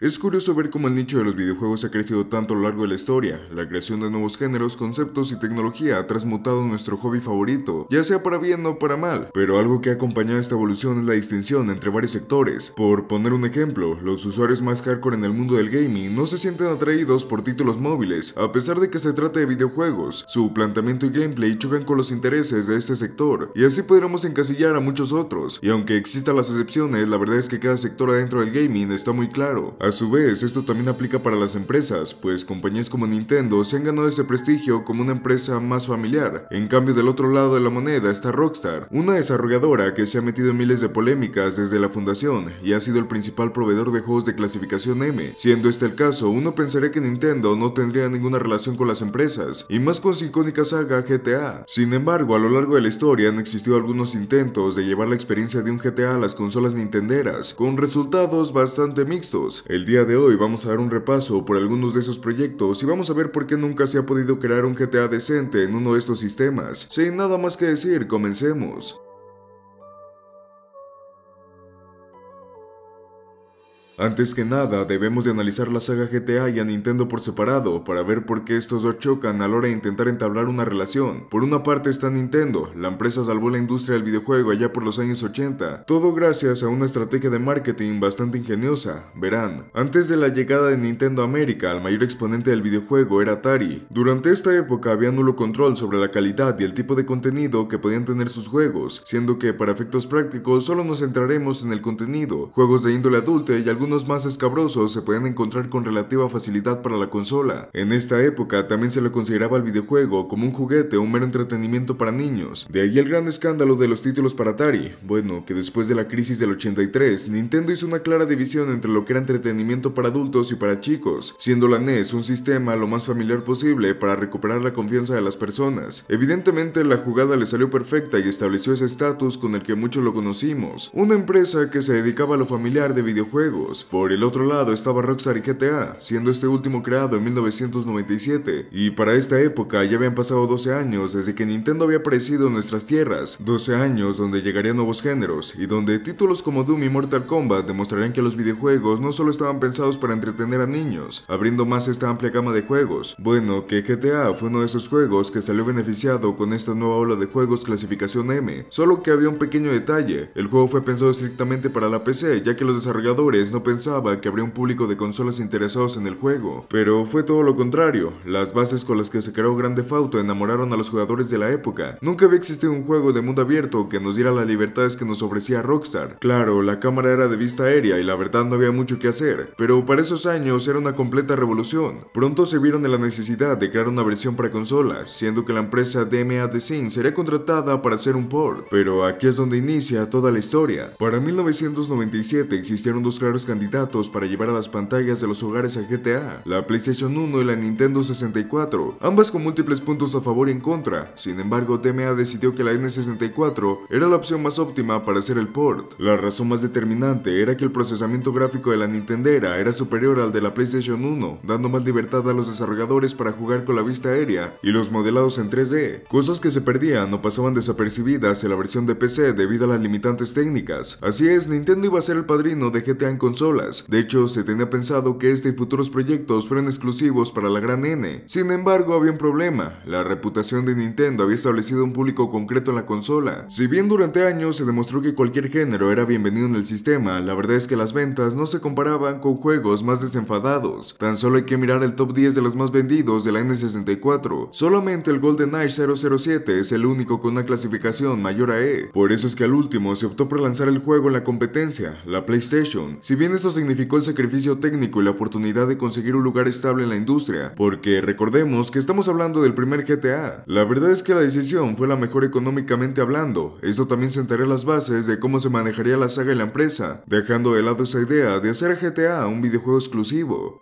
Es curioso ver cómo el nicho de los videojuegos ha crecido tanto a lo largo de la historia. La creación de nuevos géneros, conceptos y tecnología ha transmutado nuestro hobby favorito, ya sea para bien o para mal. Pero algo que ha acompañado esta evolución es la distinción entre varios sectores. Por poner un ejemplo, los usuarios más hardcore en el mundo del gaming no se sienten atraídos por títulos móviles, a pesar de que se trate de videojuegos. Su planteamiento y gameplay chocan con los intereses de este sector, y así podremos encasillar a muchos otros. Y aunque existan las excepciones, la verdad es que cada sector adentro del gaming está muy claro. A su vez, esto también aplica para las empresas, pues compañías como Nintendo se han ganado ese prestigio como una empresa más familiar. En cambio, del otro lado de la moneda está Rockstar, una desarrolladora que se ha metido en miles de polémicas desde la fundación y ha sido el principal proveedor de juegos de clasificación M. Siendo este el caso, uno pensaría que Nintendo no tendría ninguna relación con las empresas, y más con su icónica saga GTA. Sin embargo, a lo largo de la historia han existido algunos intentos de llevar la experiencia de un GTA a las consolas nintenderas, con resultados bastante mixtos. El día de hoy vamos a dar un repaso por algunos de esos proyectos y vamos a ver por qué nunca se ha podido crear un GTA decente en uno de estos sistemas. Sin nada más que decir, comencemos. Antes que nada, debemos de analizar la saga GTA y a Nintendo por separado para ver por qué estos dos chocan a la hora de intentar entablar una relación. Por una parte está Nintendo, la empresa salvó la industria del videojuego allá por los años 80, todo gracias a una estrategia de marketing bastante ingeniosa, verán. Antes de la llegada de Nintendo América, el mayor exponente del videojuego era Atari. Durante esta época había nulo control sobre la calidad y el tipo de contenido que podían tener sus juegos, siendo que para efectos prácticos solo nos centraremos en el contenido, juegos de índole adulta y algunos unos más escabrosos se pueden encontrar con relativa facilidad para la consola. En esta época también se le consideraba el videojuego como un juguete o un mero entretenimiento para niños. De ahí el gran escándalo de los títulos para Atari. Bueno, que después de la crisis del 83, Nintendo hizo una clara división entre lo que era entretenimiento para adultos y para chicos, siendo la NES un sistema lo más familiar posible para recuperar la confianza de las personas. Evidentemente la jugada le salió perfecta y estableció ese estatus con el que muchos lo conocimos, una empresa que se dedicaba a lo familiar de videojuegos por el otro lado estaba Rockstar y GTA, siendo este último creado en 1997, y para esta época ya habían pasado 12 años desde que Nintendo había aparecido en nuestras tierras, 12 años donde llegarían nuevos géneros, y donde títulos como Doom y Mortal Kombat demostrarían que los videojuegos no solo estaban pensados para entretener a niños, abriendo más esta amplia gama de juegos. Bueno, que GTA fue uno de esos juegos que salió beneficiado con esta nueva ola de juegos clasificación M, solo que había un pequeño detalle, el juego fue pensado estrictamente para la PC, ya que los desarrolladores no pensaba que habría un público de consolas interesados en el juego, pero fue todo lo contrario. Las bases con las que se creó Grand Theft Auto enamoraron a los jugadores de la época. Nunca había existido un juego de mundo abierto que nos diera las libertades que nos ofrecía Rockstar. Claro, la cámara era de vista aérea y la verdad no había mucho que hacer, pero para esos años era una completa revolución. Pronto se vieron en la necesidad de crear una versión para consolas, siendo que la empresa DMA Design sería contratada para hacer un port, pero aquí es donde inicia toda la historia. Para 1997 existieron dos claros candidatos para llevar a las pantallas de los hogares a GTA, la PlayStation 1 y la Nintendo 64, ambas con múltiples puntos a favor y en contra. Sin embargo, TMA decidió que la N64 era la opción más óptima para hacer el port. La razón más determinante era que el procesamiento gráfico de la Nintendera era superior al de la PlayStation 1, dando más libertad a los desarrolladores para jugar con la vista aérea y los modelados en 3D, cosas que se perdían o pasaban desapercibidas en la versión de PC debido a las limitantes técnicas. Así es, Nintendo iba a ser el padrino de GTA en consola de hecho, se tenía pensado que este y futuros proyectos fueran exclusivos para la gran N. Sin embargo, había un problema. La reputación de Nintendo había establecido un público concreto en la consola. Si bien durante años se demostró que cualquier género era bienvenido en el sistema, la verdad es que las ventas no se comparaban con juegos más desenfadados. Tan solo hay que mirar el top 10 de los más vendidos de la N64. Solamente el GoldenEye 007 es el único con una clasificación mayor a E. Por eso es que al último se optó por lanzar el juego en la competencia, la PlayStation. Si bien esto significó el sacrificio técnico y la oportunidad de conseguir un lugar estable en la industria, porque recordemos que estamos hablando del primer GTA. La verdad es que la decisión fue la mejor económicamente hablando, esto también sentaría las bases de cómo se manejaría la saga en la empresa, dejando de lado esa idea de hacer GTA un videojuego exclusivo.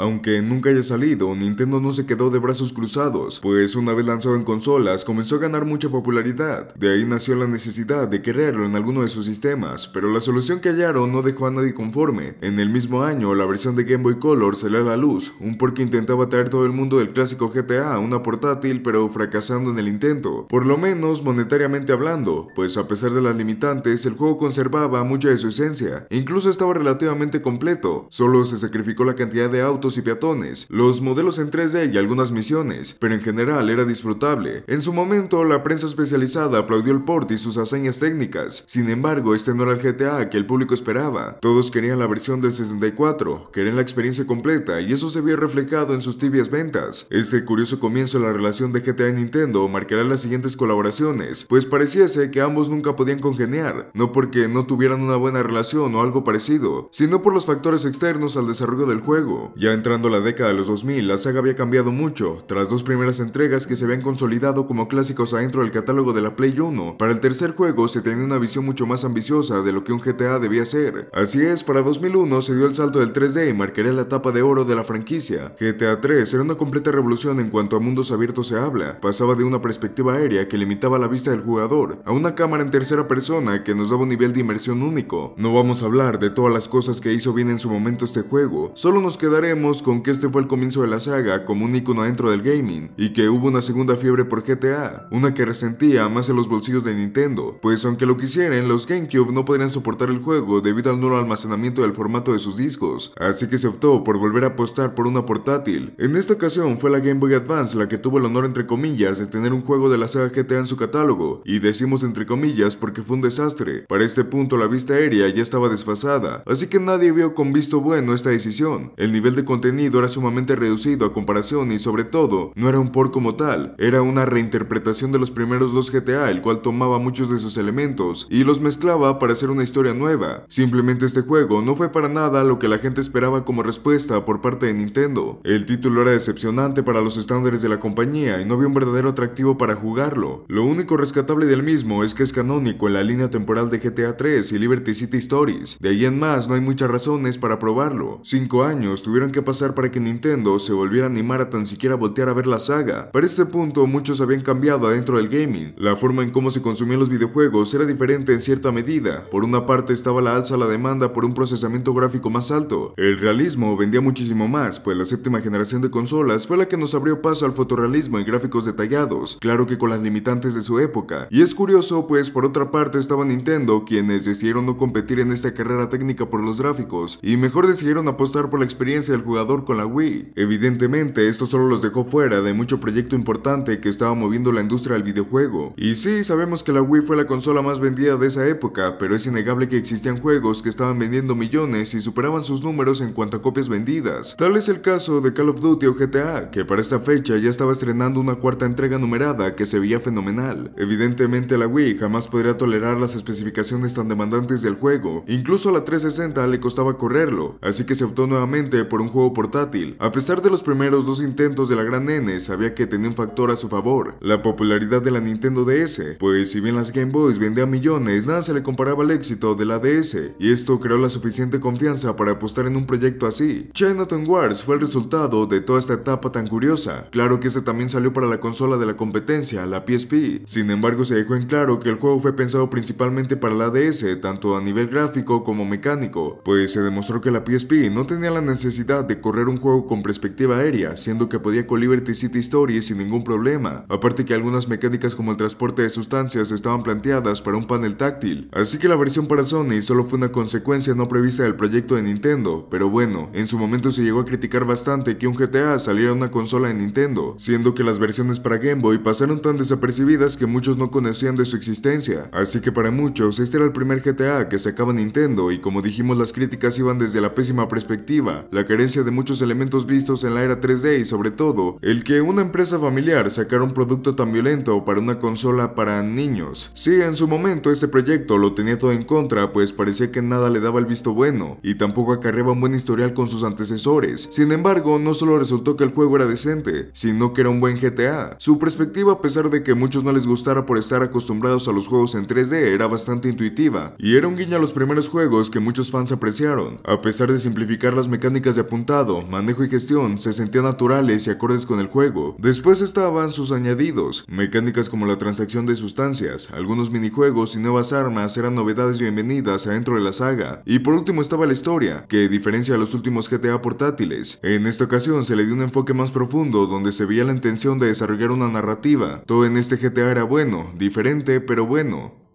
Aunque nunca haya salido, Nintendo no se quedó de brazos cruzados, pues una vez lanzado en consolas comenzó a ganar mucha popularidad. De ahí nació la necesidad de quererlo en alguno de sus sistemas, pero la solución que hallaron no dejó a nadie conforme. En el mismo año, la versión de Game Boy Color salió a la luz, un porque intentaba traer todo el mundo del clásico GTA a una portátil, pero fracasando en el intento, por lo menos monetariamente hablando, pues a pesar de las limitantes, el juego conservaba mucha de su esencia, incluso estaba relativamente completo, solo se sacrificó la cantidad de autos y peatones, los modelos en 3D y algunas misiones, pero en general era disfrutable. En su momento, la prensa especializada aplaudió el port y sus hazañas técnicas, sin embargo, este no era el GTA que el público esperaba. Todos querían la versión del 64, querían la experiencia completa y eso se vio reflejado en sus tibias ventas. Este curioso comienzo en la relación de GTA y Nintendo marcará las siguientes colaboraciones, pues pareciese que ambos nunca podían congeniar, no porque no tuvieran una buena relación o algo parecido, sino por los factores externos al desarrollo del juego. Ya entrando la década de los 2000, la saga había cambiado mucho, tras dos primeras entregas que se habían consolidado como clásicos adentro del catálogo de la Play 1. Para el tercer juego se tenía una visión mucho más ambiciosa de lo que un GTA debía ser. Así es, para 2001 se dio el salto del 3D y marcaría la etapa de oro de la franquicia. GTA 3 era una completa revolución en cuanto a mundos abiertos se habla, pasaba de una perspectiva aérea que limitaba la vista del jugador a una cámara en tercera persona que nos daba un nivel de inmersión único. No vamos a hablar de todas las cosas que hizo bien en su momento este juego, solo nos quedaremos con que este fue el comienzo de la saga como un icono dentro del gaming y que hubo una segunda fiebre por GTA, una que resentía más en los bolsillos de Nintendo, pues aunque lo quisieran, los GameCube no podrían soportar el juego debido al nulo almacenamiento del formato de sus discos, así que se optó por volver a apostar por una portátil. En esta ocasión fue la Game Boy Advance la que tuvo el honor entre comillas de tener un juego de la saga GTA en su catálogo, y decimos entre comillas porque fue un desastre. Para este punto la vista aérea ya estaba desfasada, así que nadie vio con visto bueno esta decisión. El nivel de contenido era sumamente reducido a comparación y sobre todo no era un por como tal, era una reinterpretación de los primeros dos GTA el cual tomaba muchos de sus elementos y los mezclaba para hacer una historia nueva. Simplemente este juego no fue para nada lo que la gente esperaba como respuesta por parte de Nintendo. El título era decepcionante para los estándares de la compañía y no había un verdadero atractivo para jugarlo. Lo único rescatable del mismo es que es canónico en la línea temporal de GTA 3 y Liberty City Stories. De ahí en más no hay muchas razones para probarlo. Cinco años tuvieron que pasar para que Nintendo se volviera a animar a tan siquiera voltear a ver la saga. Para este punto muchos habían cambiado adentro del gaming. La forma en cómo se consumían los videojuegos era diferente en cierta medida. Por una parte estaba la alza a la demanda por un procesamiento gráfico más alto. El realismo vendía muchísimo más, pues la séptima generación de consolas fue la que nos abrió paso al fotorrealismo y gráficos detallados, claro que con las limitantes de su época. Y es curioso, pues por otra parte estaba Nintendo, quienes decidieron no competir en esta carrera técnica por los gráficos, y mejor decidieron apostar por la experiencia del jugador con la Wii. Evidentemente, esto solo los dejó fuera de mucho proyecto importante que estaba moviendo la industria del videojuego. Y sí, sabemos que la Wii fue la consola más vendida de esa época, pero es innegable que existían juegos que estaban vendiendo millones y superaban sus números en cuanto a copias vendidas. Tal es el caso de Call of Duty o GTA, que para esta fecha ya estaba estrenando una cuarta entrega numerada que se veía fenomenal. Evidentemente la Wii jamás podría tolerar las especificaciones tan demandantes del juego, incluso a la 360 le costaba correrlo, así que se optó nuevamente por un juego portátil. A pesar de los primeros dos intentos de la gran N, sabía que tenía un factor a su favor, la popularidad de la Nintendo DS, pues si bien las Game Boys vendían millones, nada se le comparaba al éxito de la DS, y esto creó la suficiente confianza para apostar en un proyecto así. Chinatown Wars fue el resultado de toda esta etapa tan curiosa. Claro que este también salió para la consola de la competencia, la PSP. Sin embargo, se dejó en claro que el juego fue pensado principalmente para la DS, tanto a nivel gráfico como mecánico, pues se demostró que la PSP no tenía la necesidad de correr un juego con perspectiva aérea, siendo que podía con Liberty City Stories sin ningún problema, aparte que algunas mecánicas como el transporte de sustancias estaban planteadas para un panel táctil, así que la versión para Sony solo fue una consecuencia no prevista del proyecto de Nintendo, pero bueno, en su momento se llegó a criticar bastante que un GTA saliera una consola de Nintendo, siendo que las versiones para Game Boy pasaron tan desapercibidas que muchos no conocían de su existencia, así que para muchos este era el primer GTA que sacaba Nintendo y como dijimos las críticas iban desde la pésima perspectiva, la carencia de muchos elementos vistos en la era 3D y sobre todo, el que una empresa familiar sacara un producto tan violento para una consola para niños. Sí, en su momento este proyecto lo tenía todo en contra, pues parecía que nada le daba el visto bueno, y tampoco acarreaba un buen historial con sus antecesores. Sin embargo, no solo resultó que el juego era decente, sino que era un buen GTA. Su perspectiva, a pesar de que muchos no les gustara por estar acostumbrados a los juegos en 3D, era bastante intuitiva, y era un guiño a los primeros juegos que muchos fans apreciaron. A pesar de simplificar las mecánicas de apuntar, manejo y gestión se sentían naturales y acordes con el juego. Después estaban sus añadidos, mecánicas como la transacción de sustancias, algunos minijuegos y nuevas armas eran novedades bienvenidas adentro de la saga. Y por último estaba la historia, que diferencia a los últimos GTA portátiles. En esta ocasión se le dio un enfoque más profundo donde se veía la intención de desarrollar una narrativa. Todo en este GTA era bueno, diferente pero bueno.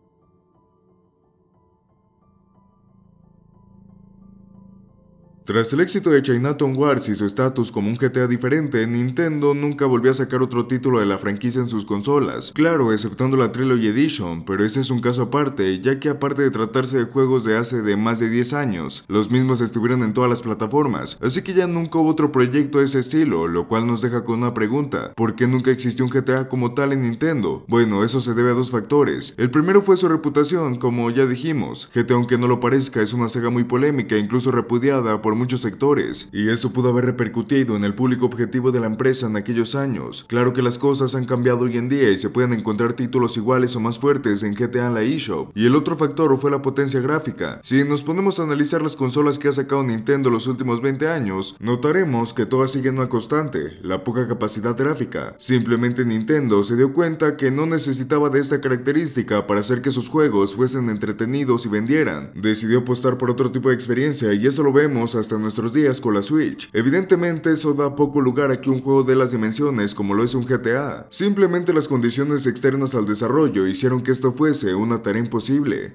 Tras el éxito de Chinatown Wars y su estatus como un GTA diferente, Nintendo nunca volvió a sacar otro título de la franquicia en sus consolas, claro, exceptuando la Trilogy Edition, pero ese es un caso aparte, ya que aparte de tratarse de juegos de hace de más de 10 años, los mismos estuvieron en todas las plataformas, así que ya nunca hubo otro proyecto de ese estilo, lo cual nos deja con una pregunta, ¿por qué nunca existió un GTA como tal en Nintendo? Bueno, eso se debe a dos factores, el primero fue su reputación, como ya dijimos, GTA aunque no lo parezca es una saga muy polémica, e incluso repudiada por muchos sectores, y eso pudo haber repercutido en el público objetivo de la empresa en aquellos años. Claro que las cosas han cambiado hoy en día y se pueden encontrar títulos iguales o más fuertes en GTA en la eShop, y el otro factor fue la potencia gráfica. Si nos ponemos a analizar las consolas que ha sacado Nintendo los últimos 20 años, notaremos que todas siguen una constante, la poca capacidad gráfica. Simplemente Nintendo se dio cuenta que no necesitaba de esta característica para hacer que sus juegos fuesen entretenidos y vendieran. Decidió apostar por otro tipo de experiencia y eso lo vemos a hasta nuestros días con la Switch. Evidentemente eso da poco lugar a que un juego de las dimensiones como lo es un GTA. Simplemente las condiciones externas al desarrollo hicieron que esto fuese una tarea imposible.